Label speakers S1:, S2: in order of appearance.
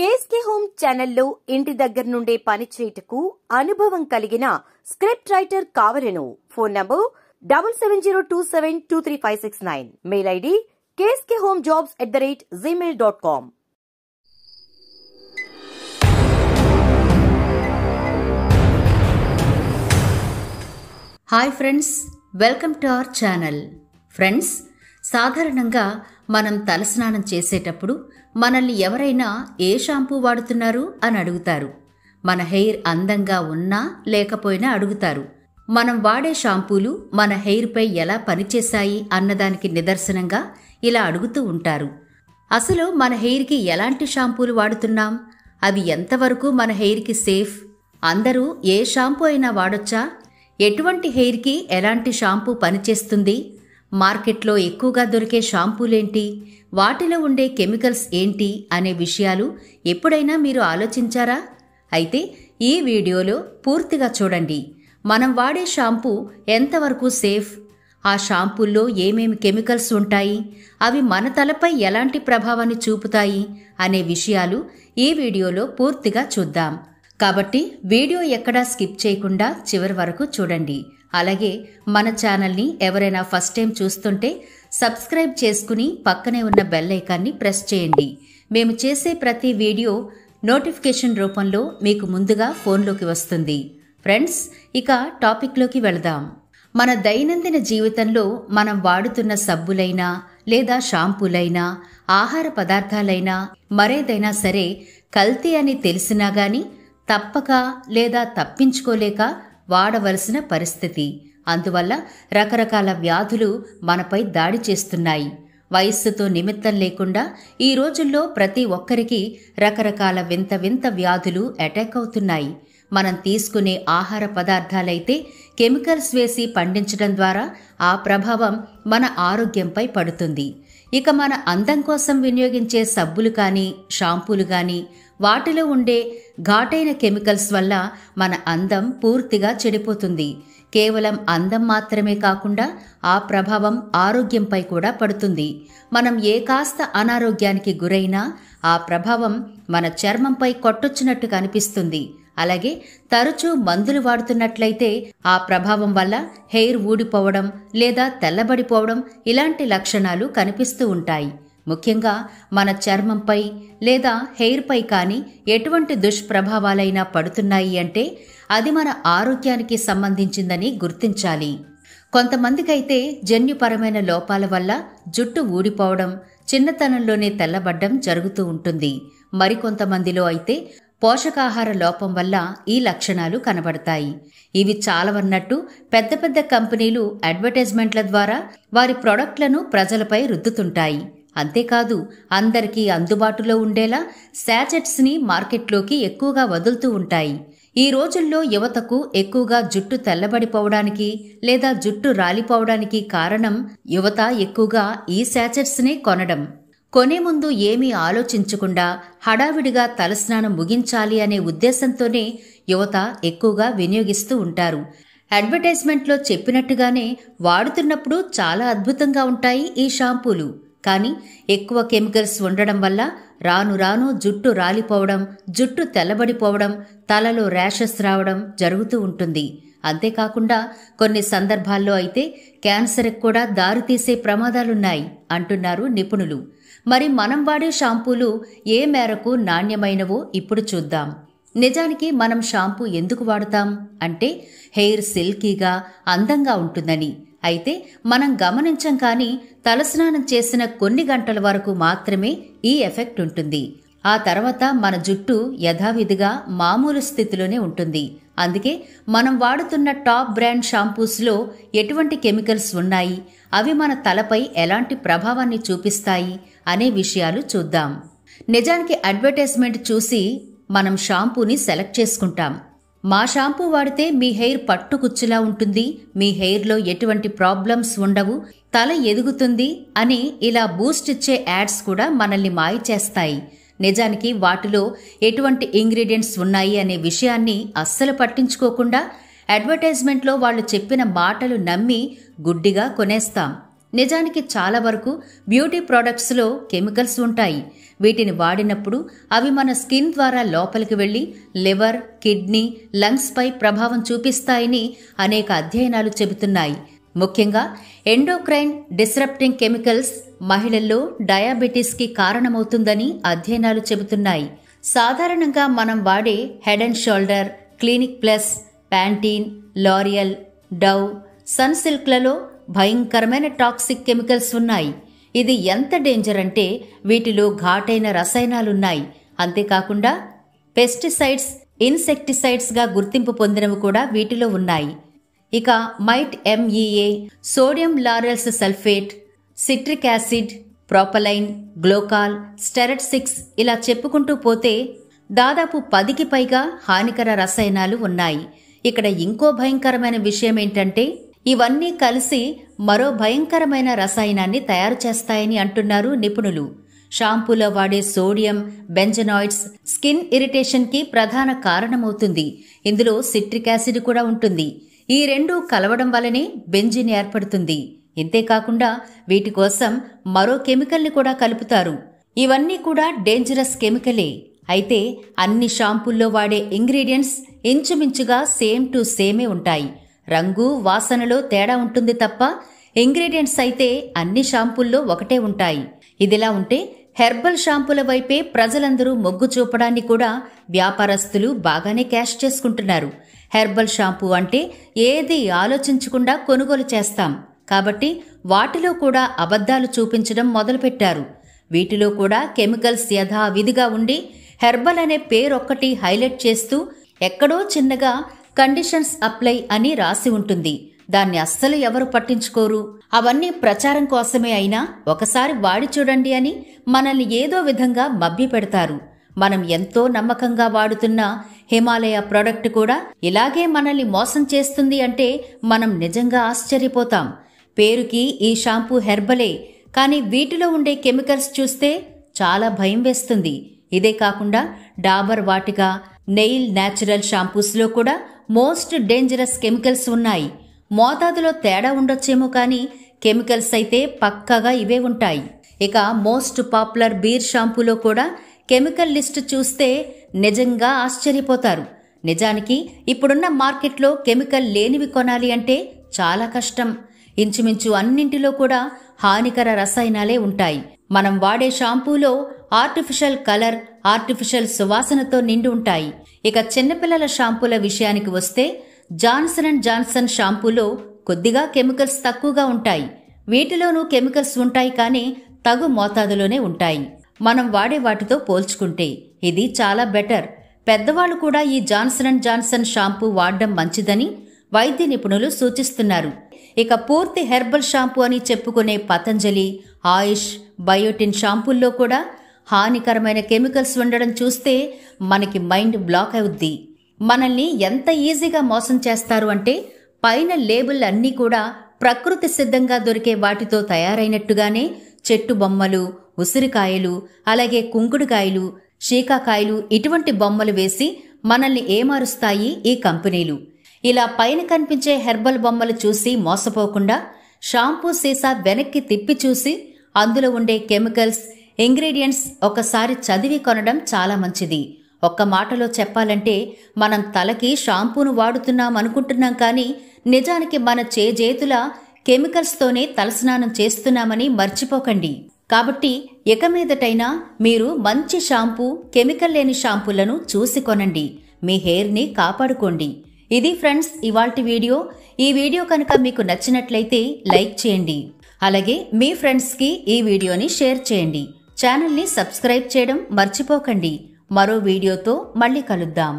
S1: కేస్కే home ఛానల్లో ఇంటి దగ్గర నుండే పనిచేయుటకు అనుభవం కలిగిన స్క్రిప్ట్ రైటర్ కావలను phone number double seven zero two seven two three five six nine mail ID KSK home jobs at the rate Gmail dot com hi friends welcome to our channel friends సాధారణంగా మనం తలస్నానం చేసేటప్పుడు మనల్ని ఎవరైనా ఏ shampoo వాడుతున్నారు అని అడుగుతారు మన హెయిర్ అందంగా ఉన్నా లేకపోయినా అడుగుతారు మనం వాడే షాంపూలు మన హెయిర్పై ఎలా పనిచేశాయి అన్నదానికి నిదర్శనంగా ఇలా అడుగుతూ ఉంటారు అసలు మన హెయిర్కి ఎలాంటి షాంపూలు వాడుతున్నాం అవి ఎంతవరకు మన హెయిర్కి సేఫ్ అందరూ ఏ షాంపూ అయినా వాడొచ్చా ఎటువంటి హెయిర్కి ఎలాంటి షాంపూ పనిచేస్తుంది మార్కెట్లో ఎక్కువగా దొరికే షాంపూలేంటి వాటిలో ఉండే కెమికల్స్ ఏంటి అనే విషయాలు ఎప్పుడైనా మీరు ఆలోచించారా అయితే ఈ వీడియోలో పూర్తిగా చూడండి మనం వాడే షాంపూ ఎంతవరకు సేఫ్ ఆ షాంపూల్లో ఏమేమి కెమికల్స్ ఉంటాయి అవి మన తలపై ఎలాంటి ప్రభావాన్ని చూపుతాయి అనే విషయాలు ఈ వీడియోలో పూర్తిగా చూద్దాం కాబట్టి వీడియో ఎక్కడా స్కిప్ చేయకుండా చివరి వరకు చూడండి అలాగే మన ఛానల్ని ఎవరైనా ఫస్ట్ టైం చూస్తుంటే సబ్స్క్రైబ్ చేసుకుని పక్కనే ఉన్న బెల్ ఐకాన్ని ప్రెస్ చేయండి మేము చేసే ప్రతి వీడియో నోటిఫికేషన్ రూపంలో మీకు ముందుగా ఫోన్లోకి వస్తుంది ఫ్రెండ్స్ ఇక టాపిక్లోకి వెళదాం మన దైనందిన జీవితంలో మనం వాడుతున్న సబ్బులైనా లేదా షాంపూలైనా ఆహార పదార్థాలైనా మరేదైనా సరే కల్తీ అని తెలిసినా గాని తప్పక లేదా తప్పించుకోలేక వాడవలసిన పరిస్థితి అందువల్ల రకరకాల వ్యాధులు మనపై దాడి చేస్తున్నాయి వయస్సుతో నిమిత్తం లేకుండా ఈ రోజుల్లో ప్రతి ఒక్కరికి రకరకాల వింత వింత వ్యాధులు అటాక్ అవుతున్నాయి మనం తీసుకునే ఆహార పదార్థాలైతే కెమికల్స్ వేసి పండించడం ద్వారా ఆ ప్రభావం మన ఆరోగ్యంపై పడుతుంది ఇక మన అందం కోసం వినియోగించే సబ్బులు కానీ షాంపూలు కానీ వాటిలో ఉండే ఘాటైన కెమికల్స్ వల్ల మన అందం పూర్తిగా చెడిపోతుంది కేవలం అందం మాత్రమే కాకుండా ఆ ప్రభావం ఆరోగ్యంపై కూడా పడుతుంది మనం ఏ కాస్త అనారోగ్యానికి గురైనా ఆ ప్రభావం మన చర్మంపై కొట్టొచ్చినట్టు కనిపిస్తుంది అలాగే తరచూ మందులు వాడుతున్నట్లయితే ఆ ప్రభావం వల్ల హెయిర్ ఊడిపోవడం లేదా తెల్లబడిపోవడం ఇలాంటి లక్షణాలు కనిపిస్తూ ఉంటాయి ముఖ్యంగా మన చర్మంపై లేదా హెయిర్పై కానీ ఎటువంటి దుష్ప్రభావాలైనా పడుతున్నాయి అంటే అది మన ఆరోగ్యానికి సంబంధించిందని గుర్తించాలి కొంతమందికైతే జన్యుపరమైన లోపాల వల్ల జుట్టు ఊడిపోవడం చిన్నతనంలోనే తెల్లబడ్డం జరుగుతూ ఉంటుంది మరికొంతమందిలో అయితే పోషకాహార లోపం వల్ల ఈ లక్షణాలు కనబడతాయి ఇవి చాలవన్నట్టు పెద్ద పెద్ద కంపెనీలు అడ్వర్టైజ్మెంట్ల ద్వారా వారి ప్రొడక్ట్లను ప్రజలపై రుద్దుతుంటాయి అంతేకాదు అందరికీ అందుబాటులో ఉండేలా శాచెట్స్ని మార్కెట్లోకి ఎక్కువగా వదులుతూ ఉంటాయి ఈ రోజుల్లో యువతకు ఎక్కువగా జుట్టు తెల్లబడిపోవడానికి లేదా జుట్టు రాలిపోవడానికి కారణం యువత ఎక్కువగా ఈ శాచెట్స్నే కొనడం కొనే ముందు ఏమీ ఆలోచించకుండా హడావిడిగా తలస్నానం ముగించాలి అనే ఉద్దేశంతోనే యువత ఎక్కువగా వినియోగిస్తూ ఉంటారు అడ్వర్టైజ్మెంట్లో చెప్పినట్టుగానే వాడుతున్నప్పుడు చాలా అద్భుతంగా ఉంటాయి ఈ షాంపూలు కానీ ఎక్కువ కెమికల్స్ ఉండడం వల్ల రాను రాను జుట్టు రాలిపోవడం జుట్టు తెల్లబడిపోవడం తలలో ర్యాషెస్ రావడం జరుగుతూ ఉంటుంది అంతేకాకుండా కొన్ని సందర్భాల్లో అయితే క్యాన్సర్కి కూడా దారితీసే ప్రమాదాలున్నాయి అంటున్నారు నిపుణులు మరి మనం వాడే షాంపూలు ఏ మేరకు నాణ్యమైనవో ఇప్పుడు చూద్దాం నిజానికి మనం షాంపూ ఎందుకు వాడతాం అంటే హెయిర్ సిల్కీగా అందంగా ఉంటుందని అయితే మనం గమనించం కానీ తలస్నానం చేసిన కొన్ని గంటల వరకు మాత్రమే ఈ ఎఫెక్ట్ ఉంటుంది ఆ తర్వాత మన జుట్టు యథావిధిగా మామూలు స్థితిలోనే ఉంటుంది అందుకే మనం వాడుతున్న టాప్ బ్రాండ్ షాంపూస్లో ఎటువంటి కెమికల్స్ ఉన్నాయి అవి మన తలపై ఎలాంటి ప్రభావాన్ని చూపిస్తాయి అనే విషయాలు చూద్దాం నిజానికి అడ్వర్టైజ్మెంట్ చూసి మనం షాంపూని సెలెక్ట్ చేసుకుంటాం మా షాంపూ వాడితే మీ హెయిర్ పట్టుకుచ్చులా ఉంటుంది మీ హెయిర్లో ఎటువంటి ప్రాబ్లమ్స్ ఉండవు తల ఎదుగుతుంది అని ఇలా బూస్ట్ ఇచ్చే యాడ్స్ కూడా మనల్ని మాయ చేస్తాయి నిజానికి వాటిలో ఎటువంటి ఇంగ్రీడియంట్స్ ఉన్నాయి అనే విషయాన్ని అస్సలు పట్టించుకోకుండా అడ్వర్టైజ్మెంట్లో వాళ్ళు చెప్పిన మాటలు నమ్మి గుడ్డిగా కొనేస్తాం నిజానికి చాలా వరకు బ్యూటీ ప్రోడక్ట్స్లో కెమికల్స్ ఉంటాయి వీటిని వాడినప్పుడు అవి మన స్కిన్ ద్వారా లోపలికి వెళ్ళి లివర్ కిడ్నీ లంగ్స్పై ప్రభావం చూపిస్తాయని అనేక అధ్యయనాలు చెబుతున్నాయి ముఖ్యంగా ఎండోక్రైన్ డిస్రప్టింగ్ కెమికల్స్ మహిళల్లో డయాబెటీస్కి కారణమవుతుందని అధ్యయనాలు చెబుతున్నాయి సాధారణంగా మనం వాడే head and shoulder clinic plus Pantene L'Oreal Dove సన్సిల్క్లలో భయంకరమైన టాక్సిక్ కెమికల్స్ ఉన్నాయి ఇది ఎంత డేంజర్ అంటే వీటిలో ఘాటైన రసాయనాలున్నాయి అంతేకాకుండా పెస్టిసైడ్స్ ఇన్సెక్టిసైడ్స్గా గుర్తింపు పొందినవి కూడా వీటిలో ఉన్నాయి ఇక మైట్ MEA e sodium laureth sulphate citric acid propylene glycol steareth six ఇలా చెప్పుకుంటూ పోతే దాదాపు పదికి పైగా హానికర రసాయనాలు ఉన్నాయి ఇక్కడ ఇంకో భయంకరమైన విషయం ఏంటంటే ఇవన్నీ కలిసి మరో భయంకరమైన రసాయనాన్ని తయారు చేస్తాయని అంటున్నారు నిపుణులు షాంపూలో వాడే సోడియం బెంజనాయిడ్స్ స్కిన్ ఇరిటేషన్కి ప్రధాన కారణమవుతుంది ఇందులో సిట్రిక్ యాసిడ్ కూడా ఉంటుంది ఈ రెండు కలవడం వల్లనే బెంజిన్ ఏర్పడుతుంది ఇంతేకాకుండా వీటి కోసం మరో కెమికల్ని కూడా కలుపుతారు ఇవన్నీ కూడా డేంజరస్ కెమికలే అయితే అన్ని షాంపూల్లో వాడే ఇంగ్రీడియంట్స్ ఇంచుమించుగా సేమ్ టు సేమే ఉంటాయి రంగు వాసనలో తేడా ఉంటుంది తప్ప ఇంగ్రీడియంట్స్ అయితే అన్ని షాంపూల్లో ఒకటే ఉంటాయి ఇదిలా ఉంటే హెర్బల్ షాంపూల వైపే ప్రజలందరూ మొగ్గు చూపడాన్ని కూడా వ్యాపారస్తులు బాగానే క్యాష్ చేసుకుంటున్నారు హెర్బల్ షాంపూ అంటే ఏది ఆలోచించకుండా కొనుగోలు చేస్తాం కాబట్టి వాటిలో కూడా అబద్ధాలు చూపించడం మొదలుపెట్టారు వీటిలో కూడా కెమికల్స్ యథావిధిగా ఉండి హెర్బల్ అనే పేరొక్కటి హైలైట్ చేస్తూ ఎక్కడో చిన్నగా కండిషన్స్ అప్లై అని రాసి ఉంటుంది దాన్ని అస్సలు ఎవరు పట్టించుకోరు అవన్నీ ప్రచారం కోసమే అయినా ఒకసారి వాడి చూడండి అని మనల్ని ఏదో విధంగా మభ్య పెడతారు మనం ఎంతో నమ్మకంగా వాడుతున్న హిమాలయ ప్రోడక్ట్ కూడా ఇలాగే మనల్ని మోసం చేస్తుంది అంటే మనం నిజంగా ఆశ్చర్యపోతాం పేరుకి ఈ షాంపూ హెర్బలే కానీ వీటిలో ఉండే కెమికల్స్ చూస్తే చాలా భయం వేస్తుంది ఇదే కాకుండా డాబర్ వాటిగా నెయిల్ న్యాచురల్ షాంపూస్లో కూడా మోస్ట్ డేంజరస్ కెమికల్స్ ఉన్నాయి మోతాదులో తేడా ఉండొచ్చేమో కానీ కెమికల్స్ అయితే పక్కగా ఇవే ఉంటాయి ఇక మోస్ట్ పాపులర్ బీర్ షాంపూలో కూడా కెమికల్ లిస్ట్ చూస్తే నిజంగా ఆశ్చర్యపోతారు నిజానికి ఇప్పుడున్న మార్కెట్లో కెమికల్ లేనివి కొనాలి అంటే చాలా కష్టం ఇంచుమించు అన్నింటిలో కూడా హానికర రసాయనాలే ఉంటాయి మనం వాడే షాంపూలో ఆర్టిఫిషియల్ కలర్ ఆర్టిఫిషియల్ సువాసనతో నిండి ఉంటాయి ఇక చిన్నపిల్లల షాంపూల విషయానికి వస్తే జాన్సన్ అండ్ జాన్సన్ షాంపూలో కొద్దిగా కెమికల్స్ తక్కువగా ఉంటాయి వీటిలోనూ కెమికల్స్ ఉంటాయి కానీ తగు మోతాదులోనే ఉంటాయి మనం వాడే వాటితో పోల్చుకుంటే ఇది చాలా బెటర్ పెద్దవాళ్ళు కూడా ఈ జాన్సన్ అండ్ జాన్సన్ షాంపూ వాడడం మంచిదని వైద్య నిపుణులు సూచిస్తున్నారు ఇక పూర్తి హెర్బల్ షాంపూ అని చెప్పుకునే పతంజలి ఆయుష్ బయోటిన్ షాంపూల్లో కూడా హానికరమైన కెమికల్స్ ఉండడం చూస్తే మనకి మైండ్ బ్లాక్ అవుద్ది మనల్ని ఎంత ఈజీగా మోసం చేస్తారు అంటే పైన లేబుల్ అన్నీ కూడా ప్రకృతి సిద్ధంగా దొరికే వాటితో తయారైనట్టుగానే చెట్టు బొమ్మలు ఉసిరికాయలు అలాగే కుంకుడుకాయలు షీకాకాయలు ఇటువంటి బొమ్మలు వేసి మనల్ని ఏమారుస్తాయి ఈ కంపెనీలు ఇలా పైన కనిపించే హెర్బల్ బొమ్మలు చూసి మోసపోకుండా షాంపూ సీసా వెనక్కి తిప్పి చూసి అందులో ఉండే కెమికల్స్ ఇంగ్రీడియంట్స్ ఒకసారి చదివి కొనడం చాలా మంచిది ఒక్క మాటలో చెప్పాలంటే మనం తలకి షాంపూను వాడుతున్నాం అనుకుంటున్నాం కానీ నిజానికి మన చేజేతుల కెమికల్స్తోనే తలస్నానం చేస్తున్నామని మర్చిపోకండి కాబట్టి ఇక మీదటైనా మీరు మంచి షాంపూ కెమికల్ లేని షాంపూలను చూసి కొనండి మీ హెయిర్ని కాపాడుకోండి ఇది ఫ్రెండ్స్ ఇవాల్టి వీడియో ఈ వీడియో కనుక మీకు నచ్చినట్లయితే లైక్ చేయండి అలాగే మీ ఫ్రెండ్స్కి ఈ వీడియోని షేర్ చేయండి ఛానల్ని సబ్స్క్రైబ్ చేయడం మర్చిపోకండి మరో వీడియోతో మళ్ళీ కలుద్దాం